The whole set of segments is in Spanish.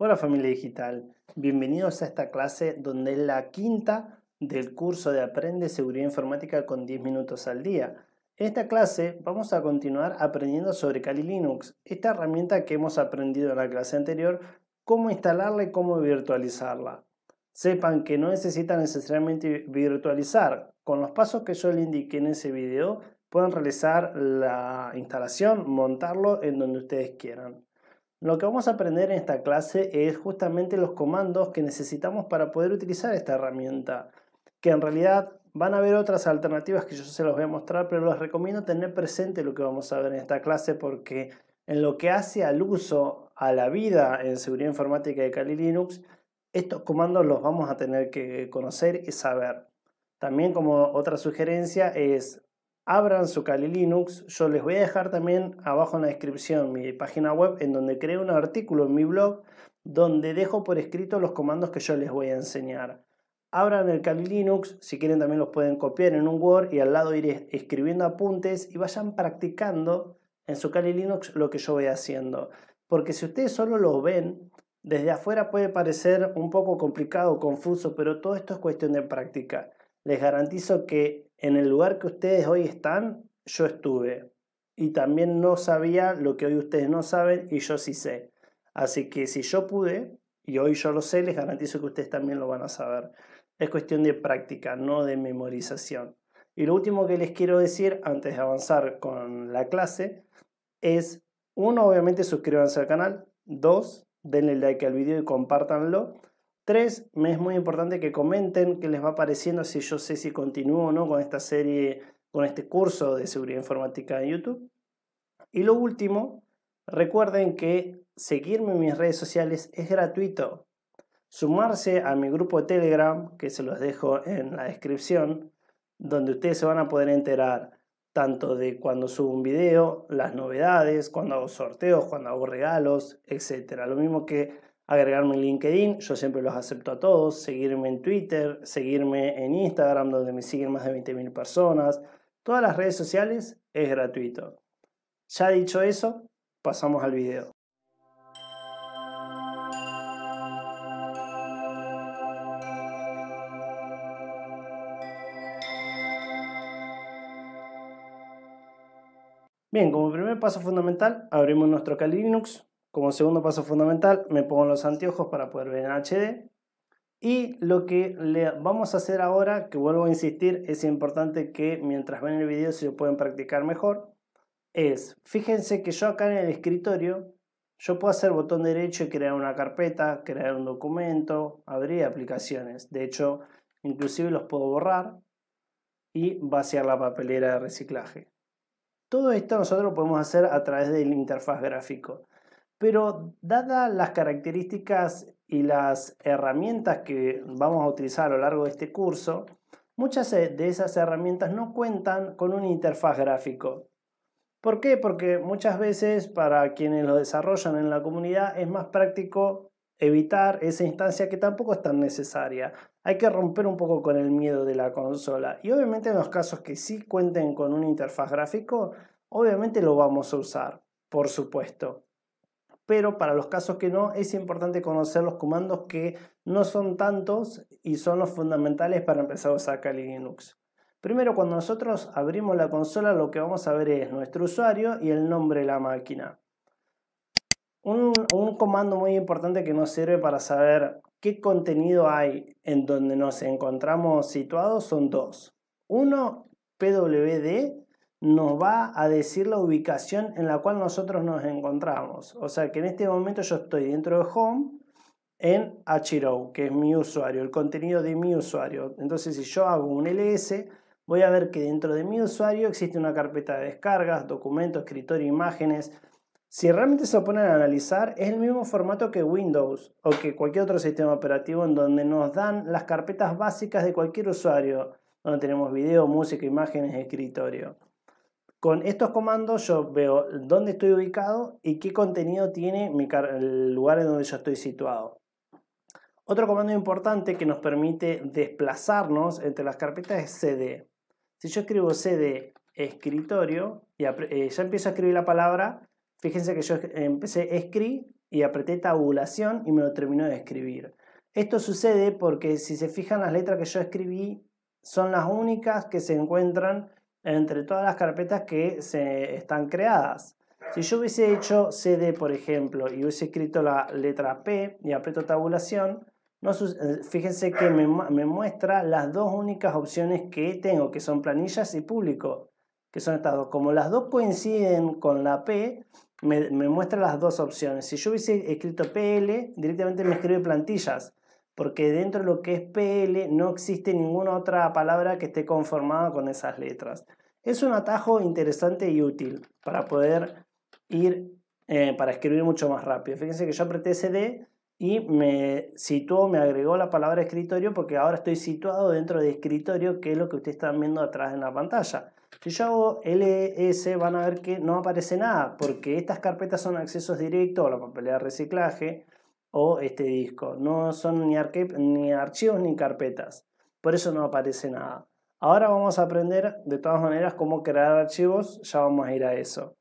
Hola familia digital, bienvenidos a esta clase donde es la quinta del curso de Aprende Seguridad Informática con 10 minutos al día. En esta clase vamos a continuar aprendiendo sobre Kali Linux, esta herramienta que hemos aprendido en la clase anterior, cómo instalarla y cómo virtualizarla. Sepan que no necesitan necesariamente virtualizar, con los pasos que yo les indiqué en ese video pueden realizar la instalación, montarlo en donde ustedes quieran. Lo que vamos a aprender en esta clase es justamente los comandos que necesitamos para poder utilizar esta herramienta, que en realidad van a haber otras alternativas que yo se los voy a mostrar, pero les recomiendo tener presente lo que vamos a ver en esta clase porque en lo que hace al uso a la vida en seguridad informática de Kali Linux, estos comandos los vamos a tener que conocer y saber. También como otra sugerencia es abran su Kali Linux. Yo les voy a dejar también abajo en la descripción mi página web en donde creo un artículo en mi blog donde dejo por escrito los comandos que yo les voy a enseñar. Abran el Kali Linux, si quieren también los pueden copiar en un Word y al lado iré escribiendo apuntes y vayan practicando en su Kali Linux lo que yo voy haciendo. Porque si ustedes solo los ven, desde afuera puede parecer un poco complicado, confuso, pero todo esto es cuestión de práctica les garantizo que en el lugar que ustedes hoy están, yo estuve. Y también no sabía lo que hoy ustedes no saben y yo sí sé. Así que si yo pude, y hoy yo lo sé, les garantizo que ustedes también lo van a saber. Es cuestión de práctica, no de memorización. Y lo último que les quiero decir antes de avanzar con la clase es, uno, obviamente suscríbanse al canal, dos, denle like al video y compártanlo. Tres, me es muy importante que comenten qué les va pareciendo, si yo sé si continúo o no con esta serie, con este curso de seguridad informática en YouTube. Y lo último, recuerden que seguirme en mis redes sociales es gratuito. Sumarse a mi grupo de Telegram, que se los dejo en la descripción, donde ustedes se van a poder enterar tanto de cuando subo un video, las novedades, cuando hago sorteos, cuando hago regalos, etc. Lo mismo que agregarme en LinkedIn, yo siempre los acepto a todos, seguirme en Twitter, seguirme en Instagram, donde me siguen más de 20.000 personas, todas las redes sociales es gratuito. Ya dicho eso, pasamos al video. Bien, como primer paso fundamental, abrimos nuestro Kali Linux, como segundo paso fundamental, me pongo los anteojos para poder ver en HD. Y lo que le vamos a hacer ahora, que vuelvo a insistir, es importante que mientras ven el video se lo pueden practicar mejor, es, fíjense que yo acá en el escritorio, yo puedo hacer botón derecho y crear una carpeta, crear un documento, abrir aplicaciones. De hecho, inclusive los puedo borrar y vaciar la papelera de reciclaje. Todo esto nosotros lo podemos hacer a través del interfaz gráfico. Pero dadas las características y las herramientas que vamos a utilizar a lo largo de este curso, muchas e, de esas herramientas no cuentan con un interfaz gráfico. ¿Por qué? Porque muchas veces para quienes lo desarrollan en la comunidad es más práctico evitar esa instancia que tampoco es tan necesaria. Hay que romper un poco con el miedo de la consola. Y obviamente en los casos que sí cuenten con una interfaz gráfico, obviamente lo vamos a usar, por supuesto pero para los casos que no es importante conocer los comandos que no son tantos y son los fundamentales para empezar a usar Kali Linux. Primero, cuando nosotros abrimos la consola, lo que vamos a ver es nuestro usuario y el nombre de la máquina. Un, un comando muy importante que nos sirve para saber qué contenido hay en donde nos encontramos situados son dos. Uno, pwd nos va a decir la ubicación en la cual nosotros nos encontramos. O sea que en este momento yo estoy dentro de Home en Hiro, que es mi usuario, el contenido de mi usuario. Entonces si yo hago un ls, voy a ver que dentro de mi usuario existe una carpeta de descargas, documentos, escritorio, imágenes. Si realmente se ponen a analizar, es el mismo formato que Windows o que cualquier otro sistema operativo en donde nos dan las carpetas básicas de cualquier usuario, donde tenemos video, música, imágenes, escritorio. Con estos comandos yo veo dónde estoy ubicado y qué contenido tiene mi el lugar en donde yo estoy situado. Otro comando importante que nos permite desplazarnos entre las carpetas es cd. Si yo escribo cd escritorio y eh, ya empiezo a escribir la palabra, fíjense que yo empecé escribir y apreté tabulación y me lo terminó de escribir. Esto sucede porque si se fijan las letras que yo escribí son las únicas que se encuentran entre todas las carpetas que se están creadas. Si yo hubiese hecho CD, por ejemplo, y hubiese escrito la letra P y aprieto tabulación, eh, fíjense que me, muestra las dos únicas opciones que tengo, que son planillas y público, que son estas dos. Como las dos coinciden con la P, me, me muestra las dos opciones. Si yo hubiese escrito PL, directamente me escribe plantillas, porque dentro de lo que es PL no existe ninguna otra palabra que esté conformada con esas letras. Es un atajo interesante y útil para poder ir, eh, para escribir mucho más rápido. Fíjense que yo apreté CD y me situó, me agregó la palabra escritorio porque ahora estoy situado dentro de escritorio, que es lo que ustedes están viendo atrás en la pantalla. Si yo hago ls e, van a ver que no aparece nada porque estas carpetas son accesos directos a la papelera de reciclaje o este disco. No son ni archivos ni carpetas. Por eso no aparece nada. Ahora vamos a aprender de todas maneras cómo crear archivos, ya vamos a ir a eso.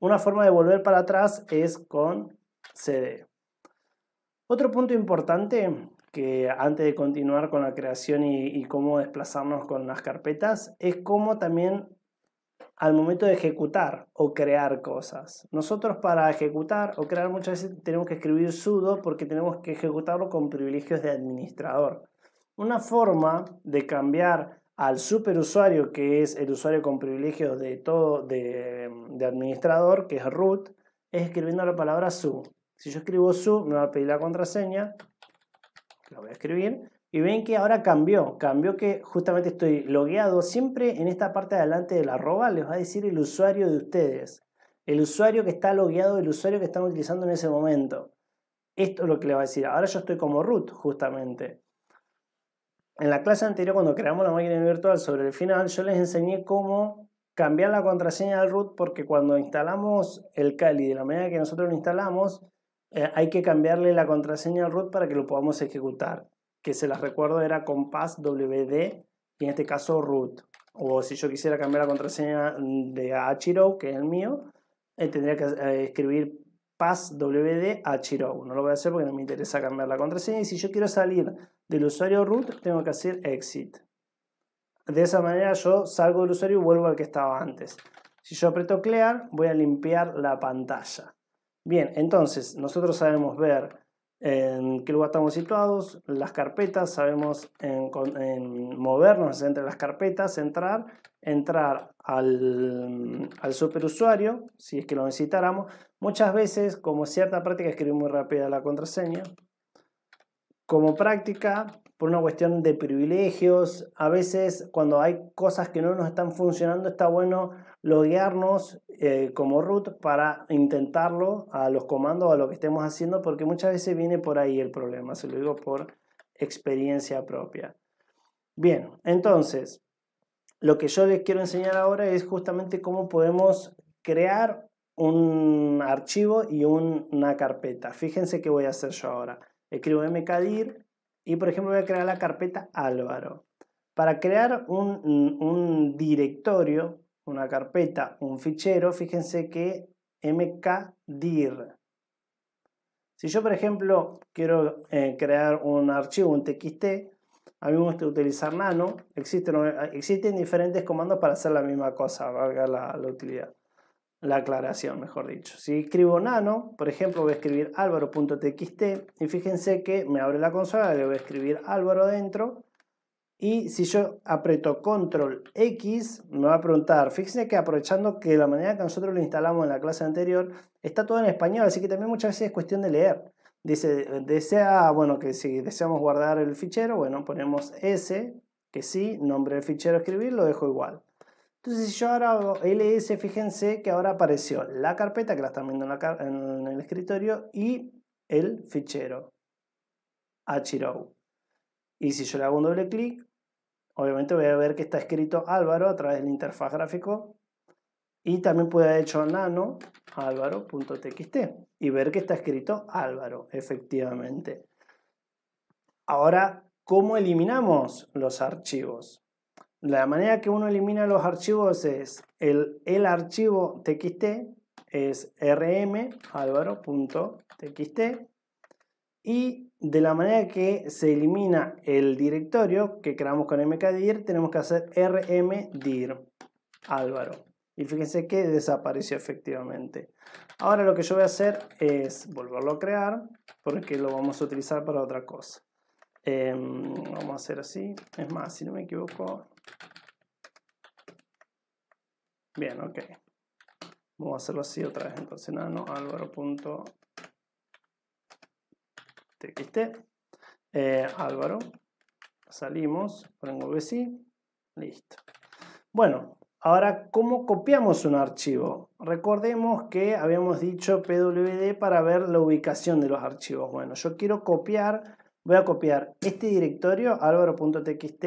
Una forma de volver para atrás es con CD. Otro punto importante que antes de continuar con la creación y, cómo desplazarnos con las carpetas es cómo también al momento de ejecutar o crear cosas. Nosotros para ejecutar o crear muchas veces tenemos que escribir sudo porque tenemos que ejecutarlo con privilegios de administrador. Una forma de cambiar al superusuario, que es el usuario con privilegios de todo de, administrador, que es root, es escribiendo la palabra su. Si yo escribo su, me va a pedir la contraseña, lo voy a escribir, y ven que ahora cambió, cambió que justamente estoy logueado. Siempre en esta parte de adelante del arroba les va a decir el usuario de ustedes, el usuario que está logueado, el usuario que están utilizando en ese momento. Esto es lo que le va a decir. Ahora yo estoy como root, justamente. En la clase anterior, cuando creamos la máquina virtual sobre el final, yo les enseñé cómo cambiar la contraseña del root porque cuando instalamos el Kali de la manera que nosotros lo instalamos, eh, hay que cambiarle la contraseña al root para que lo podamos ejecutar. Que se las recuerdo era con wd y en este caso root. O si yo quisiera cambiar la contraseña de Achiro, que es el mío, eh, tendría que eh, escribir passwd achiro. No lo voy a hacer porque no me interesa cambiar la contraseña. Y si yo quiero salir del usuario root tengo que hacer exit. De esa manera yo salgo del usuario y vuelvo al que estaba antes. Si yo aprieto clear, voy a limpiar la pantalla. Bien, entonces nosotros sabemos ver en qué lugar estamos situados, las carpetas, sabemos en, movernos entre las carpetas, entrar, entrar al, al, superusuario, si es que lo necesitáramos. Muchas veces, como cierta práctica, escribir muy rápida la contraseña, como práctica por una cuestión de privilegios. A veces cuando hay cosas que no nos están funcionando está bueno loguearnos eh, como root para intentarlo a los comandos, a lo que estemos haciendo, porque muchas veces viene por ahí el problema, se lo digo por experiencia propia. Bien, entonces, lo que yo les quiero enseñar ahora es justamente cómo podemos crear un archivo y una carpeta. Fíjense qué voy a hacer yo ahora escribo mkdir y por ejemplo voy a crear la carpeta Álvaro. Para crear un, directorio, una carpeta, un fichero, fíjense que mkdir. Si yo por ejemplo quiero eh, crear un archivo, un txt, a mí me gusta utilizar nano, eh, existen, diferentes comandos para hacer la misma cosa, valga la utilidad la aclaración, mejor dicho. Si escribo nano, por ejemplo, voy a escribir álvaro.txt y fíjense que me abre la consola, le voy a escribir álvaro dentro y si yo aprieto control X, me va a preguntar, fíjense que aprovechando que la manera que nosotros lo instalamos en la clase anterior, está todo en español, así que también muchas veces es cuestión de leer. Dice, desea, ah, bueno, que si deseamos guardar el fichero, bueno, ponemos S, que sí, nombre del fichero escribir, lo dejo igual. Entonces, si yo ahora hago ls, fíjense que ahora apareció la carpeta, que la están viendo en, el escritorio, y el fichero, hrow. Y si yo le hago un doble clic, obviamente voy a ver que está escrito Álvaro a través del interfaz gráfico. Y también puede haber hecho nano álvaro.txt y ver que está escrito Álvaro, efectivamente. Ahora, ¿cómo eliminamos los archivos? la manera que uno elimina los archivos es el, el archivo txt es rm álvaro.txt y de la manera que se elimina el directorio que creamos con mkdir tenemos que hacer dir álvaro y fíjense que desapareció efectivamente ahora lo que yo voy a hacer es volverlo a crear porque lo vamos a utilizar para otra cosa em, vamos a hacer así es más si no me equivoco Bien, ok. Vamos a hacerlo así otra vez. Entonces, nano álvaro.txt. Eh, álvaro. Salimos. Pongo Listo. Bueno, ahora, ¿cómo copiamos un archivo? Recordemos que habíamos dicho pwd para ver la ubicación de los archivos. Bueno, yo quiero copiar. Voy a copiar este directorio, álvaro.txt,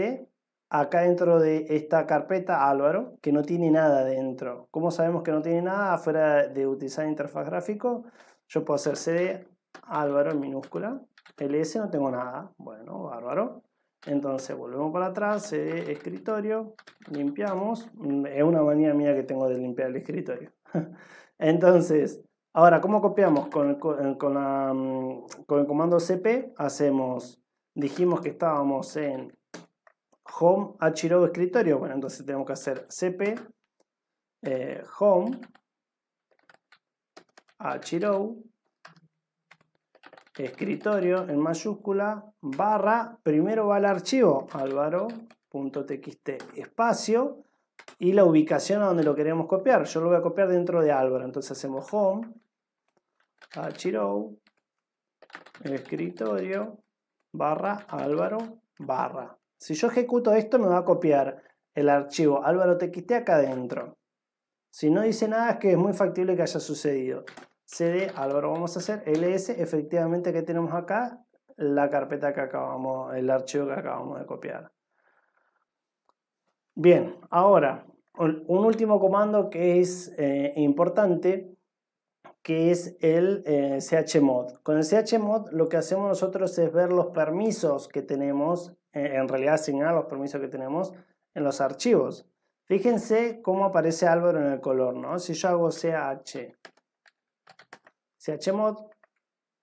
acá dentro de esta carpeta Álvaro, que no tiene nada dentro. ¿Cómo sabemos que no tiene nada? Afuera de utilizar interfaz gráfico, yo puedo hacer CD Álvaro en minúscula, LS no tengo nada, bueno, bárbaro. Entonces volvemos para atrás, CD escritorio, limpiamos, mm, es una manía mía que tengo de limpiar el escritorio. Entonces, ahora, ¿cómo copiamos? Con, con eh, mm, el comando CP hacemos, dijimos que estábamos en home chiro escritorio. Bueno, entonces tenemos que hacer cp eh, home chiro escritorio en mayúscula barra, primero va el archivo álvaro.txt espacio y la ubicación a donde lo queremos copiar. Yo lo voy a copiar dentro de Álvaro, entonces hacemos home archive escritorio barra álvaro barra si yo ejecuto esto, me va a copiar el archivo álvaro.txt acá adentro. Si no dice nada, es que es muy factible que haya sucedido. CD álvaro, vamos a hacer ls, efectivamente, que tenemos acá? La carpeta que acabamos, el archivo que acabamos de copiar. Bien, ahora, un último comando que es eh, importante, que es el eh, chmod. Con el chmod lo que hacemos nosotros es ver los permisos que tenemos en realidad asignar los permisos que tenemos en los archivos. Fíjense cómo aparece Álvaro en el color, ¿no? Si yo hago CH, CHMOD,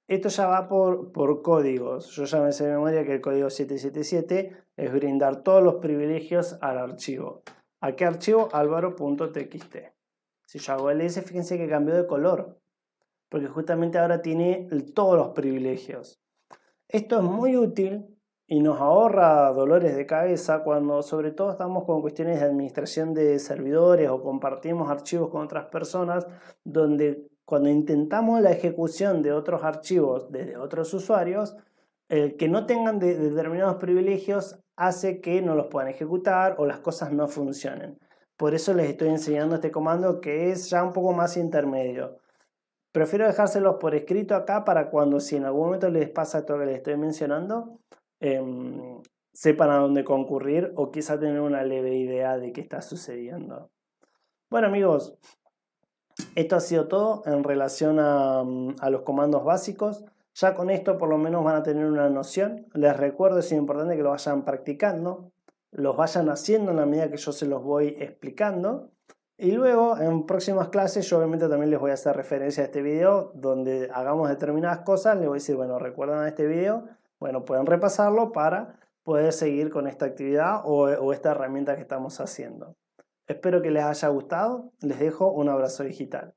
esto ya va por, por códigos. Yo ya me sé de memoria que el código 777 es brindar todos los privilegios al archivo. ¿A qué archivo? Álvaro.txt. Si yo hago ls, fíjense que cambió de color, porque justamente ahora tiene todos los privilegios. Esto es muy útil y nos ahorra dolores de cabeza cuando sobre todo estamos con cuestiones de administración de servidores o compartimos archivos con otras personas donde cuando intentamos la ejecución de otros archivos desde otros usuarios, el que no tengan determinados privilegios hace que no los puedan ejecutar o las cosas no funcionen. Por eso les estoy enseñando este comando que es ya un poco más intermedio. Prefiero dejárselos por escrito acá para cuando si en algún momento les pasa esto que les estoy mencionando, Em, sepan a dónde concurrir o quizá tener una leve idea de qué está sucediendo. Bueno amigos, esto ha sido todo en relación mm, a, los comandos básicos. Ya con esto por lo menos van a tener una noción. Les recuerdo, es importante que lo vayan practicando, los vayan haciendo en la medida que yo se los voy explicando. Y luego en próximas clases yo obviamente también les voy a hacer referencia a este video donde hagamos determinadas cosas. Les voy a decir, bueno, recuerdan este video bueno, pueden repasarlo para poder seguir con esta actividad o, esta herramienta que estamos haciendo. Espero que les haya gustado. Les dejo un abrazo digital.